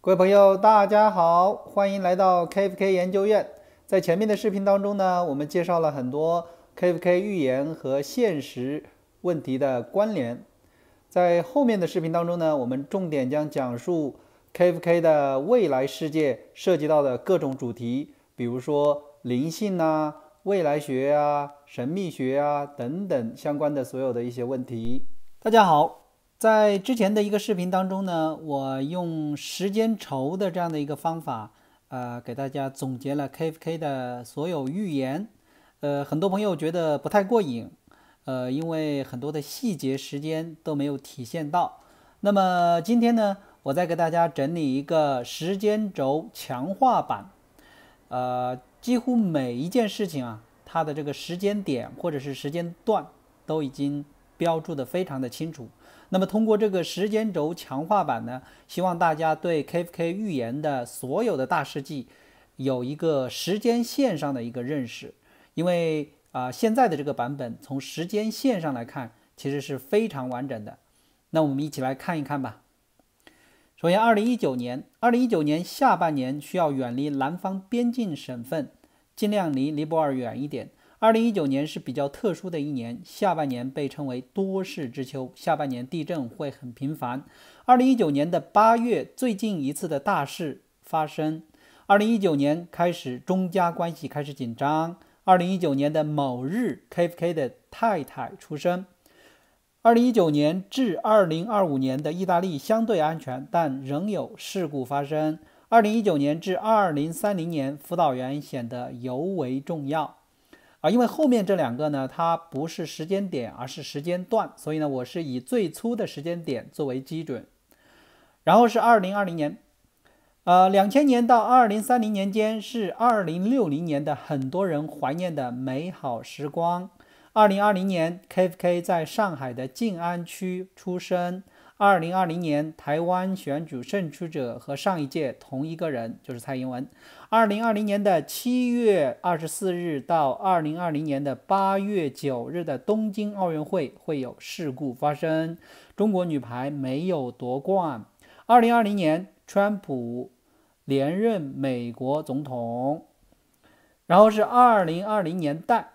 各位朋友，大家好，欢迎来到 KFK 研究院。在前面的视频当中呢，我们介绍了很多 KFK 预言和现实问题的关联。在后面的视频当中呢，我们重点将讲述 KFK 的未来世界涉及到的各种主题，比如说灵性啊、未来学啊、神秘学啊等等相关的所有的一些问题。大家好。在之前的一个视频当中呢，我用时间轴的这样的一个方法，呃，给大家总结了 KFK 的所有预言，呃，很多朋友觉得不太过瘾，呃，因为很多的细节时间都没有体现到。那么今天呢，我再给大家整理一个时间轴强化版，呃，几乎每一件事情啊，它的这个时间点或者是时间段都已经标注的非常的清楚。那么通过这个时间轴强化版呢，希望大家对 KFK 预言的所有的大事迹有一个时间线上的一个认识，因为啊现在的这个版本从时间线上来看其实是非常完整的，那我们一起来看一看吧。首先，二零一九年，二零一九年下半年需要远离南方边境省份，尽量离尼泊尔远一点。二零一九年是比较特殊的一年，下半年被称为多事之秋，下半年地震会很频繁。二零一九年的八月，最近一次的大事发生。二零一九年开始，中加关系开始紧张。二零一九年的某日，KFK 的太太出生。二零一九年至二零二五年的意大利相对安全，但仍有事故发生。二零一九年至二零三零年，辅导员显得尤为重要。啊，因为后面这两个呢，它不是时间点，而是时间段，所以呢，我是以最初的时间点作为基准，然后是二零二零年，呃，两千年到二零三零年间是二零六零年的很多人怀念的美好时光，二零二零年 KFK 在上海的静安区出生。二零二零年台湾选举胜出者和上一届同一个人，就是蔡英文。二零二零年的七月二十四日到二零二零年的八月九日的东京奥运会会有事故发生。中国女排没有夺冠。二零二零年，川普连任美国总统。然后是二零二零年代。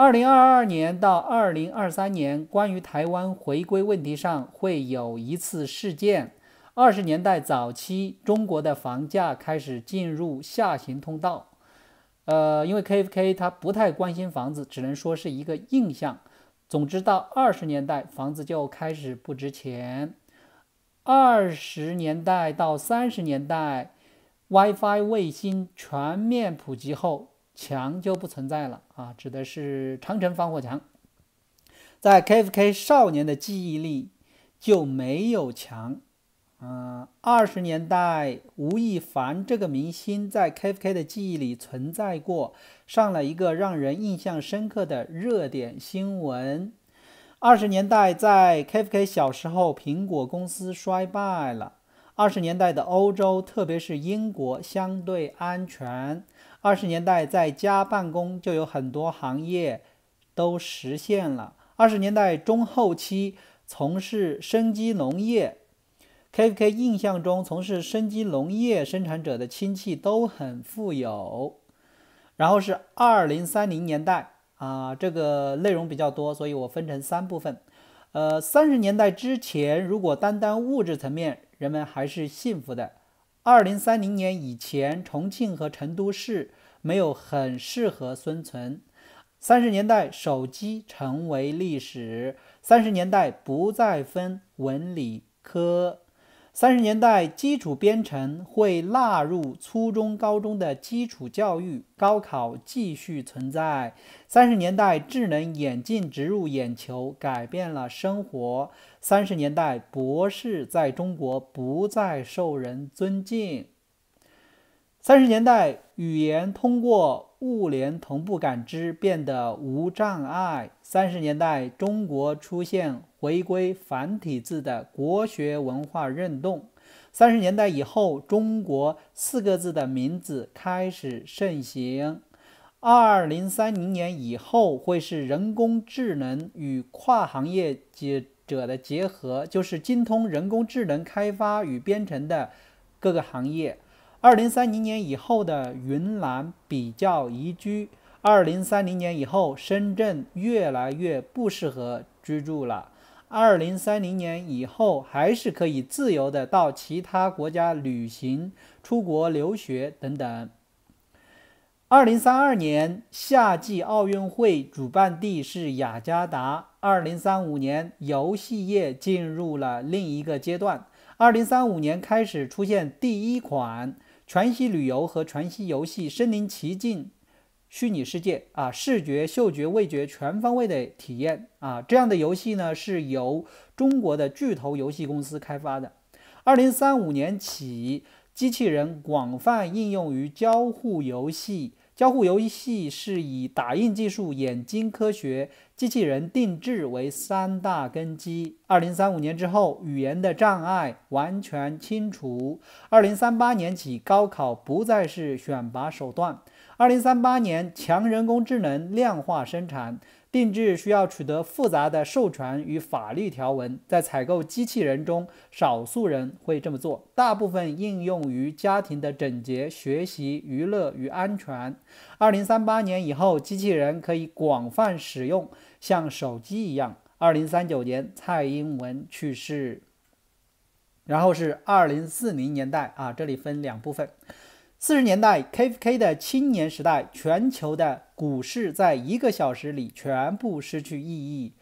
二零二二年到二零二三年，关于台湾回归问题上会有一次事件。二十年代早期，中国的房价开始进入下行通道。呃，因为 K F K 他不太关心房子，只能说是一个印象。总之，到二十年代，房子就开始不值钱。二十年代到三十年代，WiFi 卫星全面普及后，墙就不存在了。啊，指的是长城防火墙，在 K F K 少年的记忆里就没有墙。嗯，二十年代吴亦凡这个明星在 K F K 的记忆里存在过，上了一个让人印象深刻的热点新闻。二十年代在 K F K 小时候，苹果公司衰败了。二十年代的欧洲，特别是英国，相对安全。二十年代在家办公就有很多行业都实现了。二十年代中后期从事生机农业 k k 印象中从事生机农业生产者的亲戚都很富有。然后是二零三零年代啊，这个内容比较多，所以我分成三部分。呃，三十年代之前，如果单单物质层面，人们还是幸福的。二零三零年以前，重庆和成都市没有很适合生存。三十年代，手机成为历史。三十年代不再分文理科。三十年代，基础编程会纳入初中、高中的基础教育，高考继续存在。三十年代，智能眼镜植入眼球，改变了生活。三十年代，博士在中国不再受人尊敬。三十年代，语言通过物联同步感知变得无障碍。三十年代，中国出现。回归繁体字的国学文化认同。三十年代以后，中国四个字的名字开始盛行。二零三零年以后，会是人工智能与跨行业结者的结合，就是精通人工智能开发与编程的各个行业。二零三零年以后的云南比较宜居。二零三零年以后，深圳越来越不适合居住了。二零三零年以后，还是可以自由的到其他国家旅行、出国留学等等。二零三二年夏季奥运会主办地是雅加达。二零三五年，游戏业进入了另一个阶段。二零三五年开始出现第一款全息旅游和全息游戏，身临其境。虚拟世界啊，视觉、嗅觉、味觉全方位的体验啊，这样的游戏呢是由中国的巨头游戏公司开发的。二零三五年起，机器人广泛应用于交互游戏。交互游戏是以打印技术、眼睛科学、机器人定制为三大根基。二零三五年之后，语言的障碍完全清除。二零三八年起，高考不再是选拔手段。二零三八年，强人工智能量化生产定制需要取得复杂的授权与法律条文。在采购机器人中，少数人会这么做，大部分应用于家庭的整洁、学习、娱乐与安全。二零三八年以后，机器人可以广泛使用，像手机一样。二零三九年，蔡英文去世。然后是二零四零年代啊，这里分两部分。四十年代，KFK 的青年时代，全球的股市在一个小时里全部失去意义。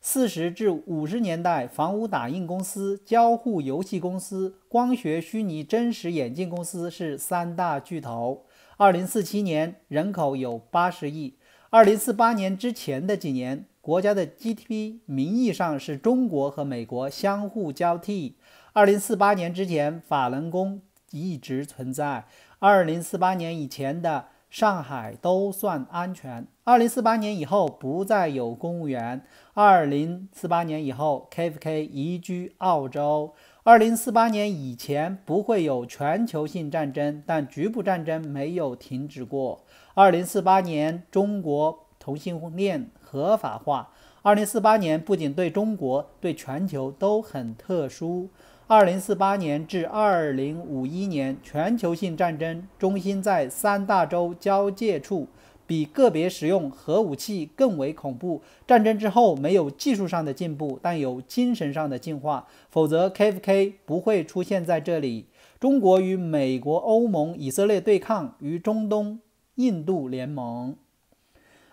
四十至五十年代，房屋打印公司、交互游戏公司、光学虚拟真实眼镜公司是三大巨头。二零四七年，人口有八十亿。二零四八年之前的几年，国家的 GDP 名义上是中国和美国相互交替。二零四八年之前，法轮功一直存在。二零四八年以前的上海都算安全。二零四八年以后不再有公务员。二零四八年以后，KFK 移居澳洲。二零四八年以前不会有全球性战争，但局部战争没有停止过。二零四八年，中国同性恋合法化。二零四八年不仅对中国，对全球都很特殊。二零四八年至二零五一年，全球性战争中心在三大洲交界处，比个别使用核武器更为恐怖。战争之后没有技术上的进步，但有精神上的进化，否则 KFK 不会出现在这里。中国与美国、欧盟、以色列对抗，与中东、印度联盟。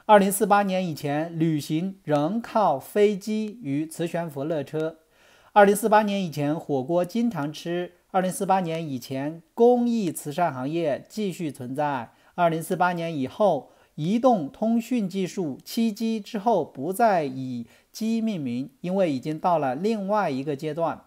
二零四八年以前，旅行仍靠飞机与磁悬浮列车。二零四八年以前，火锅经常吃。二零四八年以前，公益慈善行业继续存在。二零四八年以后，移动通讯技术七 G 之后不再以机命名，因为已经到了另外一个阶段。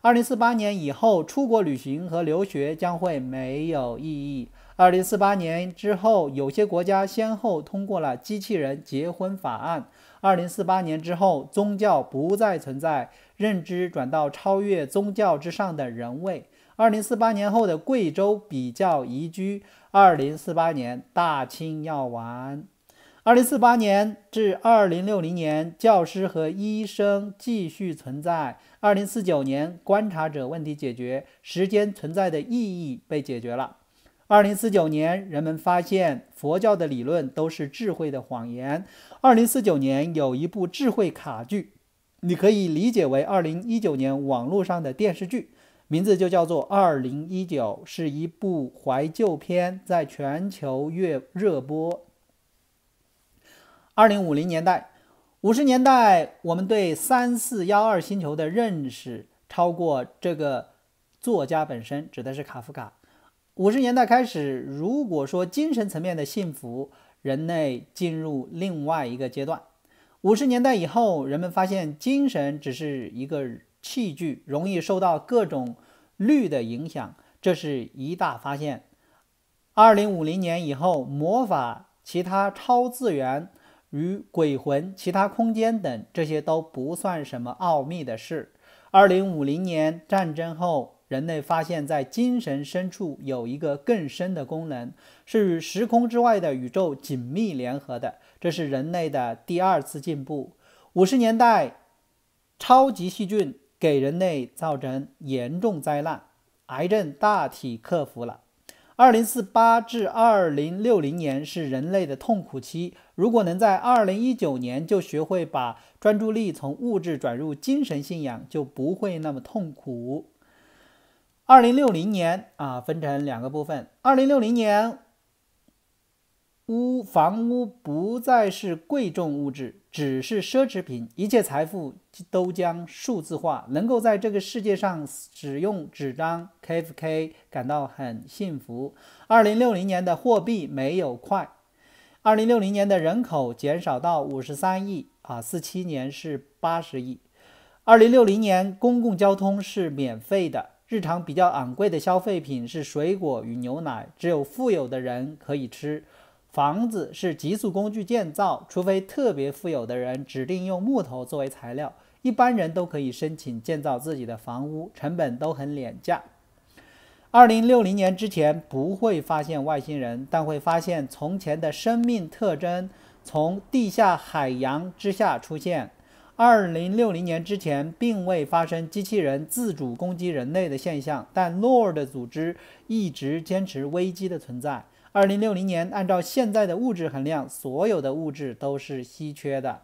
二零四八年以后，出国旅行和留学将会没有意义。二零四八年之后，有些国家先后通过了机器人结婚法案。二零四八年之后，宗教不再存在。认知转到超越宗教之上的人位。二零四八年后的贵州比较宜居。二零四八年，大清要完。二零四八年至二零六零年，教师和医生继续存在。二零四九年，观察者问题解决，时间存在的意义被解决了。二零四九年，人们发现佛教的理论都是智慧的谎言。二零四九年，有一部智慧卡剧。你可以理解为二零一九年网络上的电视剧，名字就叫做《二零一九》，是一部怀旧片，在全球热热播。二零五零年代、五十年代，我们对三四幺二星球的认识超过这个作家本身，指的是卡夫卡。五十年代开始，如果说精神层面的幸福，人类进入另外一个阶段。五十年代以后，人们发现精神只是一个器具，容易受到各种律的影响，这是一大发现。二零五零年以后，魔法、其他超自然与鬼魂、其他空间等，这些都不算什么奥秘的事。二零五零年战争后，人类发现，在精神深处有一个更深的功能，是与时空之外的宇宙紧密联合的。这是人类的第二次进步。五十年代，超级细菌给人类造成严重灾难，癌症大体克服了。二零四八至二零六零年是人类的痛苦期。如果能在二零一九年就学会把专注力从物质转入精神信仰，就不会那么痛苦。二零六零年啊，分成两个部分。二零六零年。屋房屋不再是贵重物质，只是奢侈品。一切财富都将数字化。能够在这个世界上使用纸张 KFK 感到很幸福。二零六零年的货币没有快。二零六零年的人口减少到五十三亿啊，四七年是八十亿。二零六零年公共交通是免费的。日常比较昂贵的消费品是水果与牛奶，只有富有的人可以吃。房子是极速工具建造，除非特别富有的人指定用木头作为材料，一般人都可以申请建造自己的房屋，成本都很廉价。二零六零年之前不会发现外星人，但会发现从前的生命特征从地下海洋之下出现。二零六零年之前并未发生机器人自主攻击人类的现象，但 Lord 组织一直坚持危机的存在。二零六零年，按照现在的物质衡量，所有的物质都是稀缺的。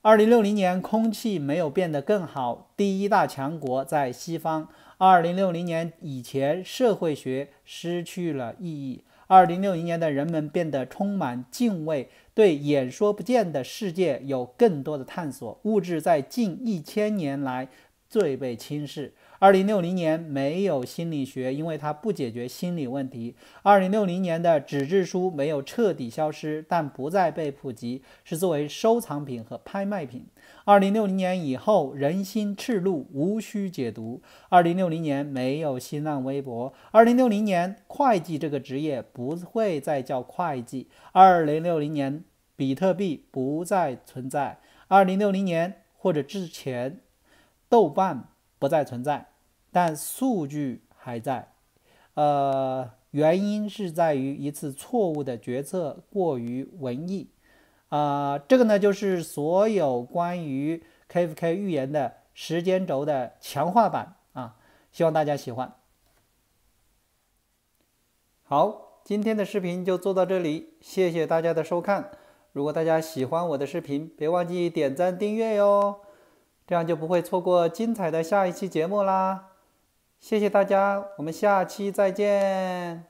二零六零年，空气没有变得更好。第一大强国在西方。二零六零年以前，社会学失去了意义。二零六零年的人们变得充满敬畏，对眼说不见的世界有更多的探索。物质在近一千年来最被轻视。二零六零年没有心理学，因为它不解决心理问题。二零六零年的纸质书没有彻底消失，但不再被普及，是作为收藏品和拍卖品。二零六零年以后，人心赤露，无需解读。二零六零年没有新浪微博。二零六零年，会计这个职业不会再叫会计。二零六零年，比特币不再存在。二零六零年或者之前，豆瓣。不再存在，但数据还在。呃，原因是在于一次错误的决策过于文艺。啊，这个呢就是所有关于 k f k 预言的时间轴的强化版啊，希望大家喜欢。好，今天的视频就做到这里，谢谢大家的收看。如果大家喜欢我的视频，别忘记点赞订阅哟。这样就不会错过精彩的下一期节目啦！谢谢大家，我们下期再见。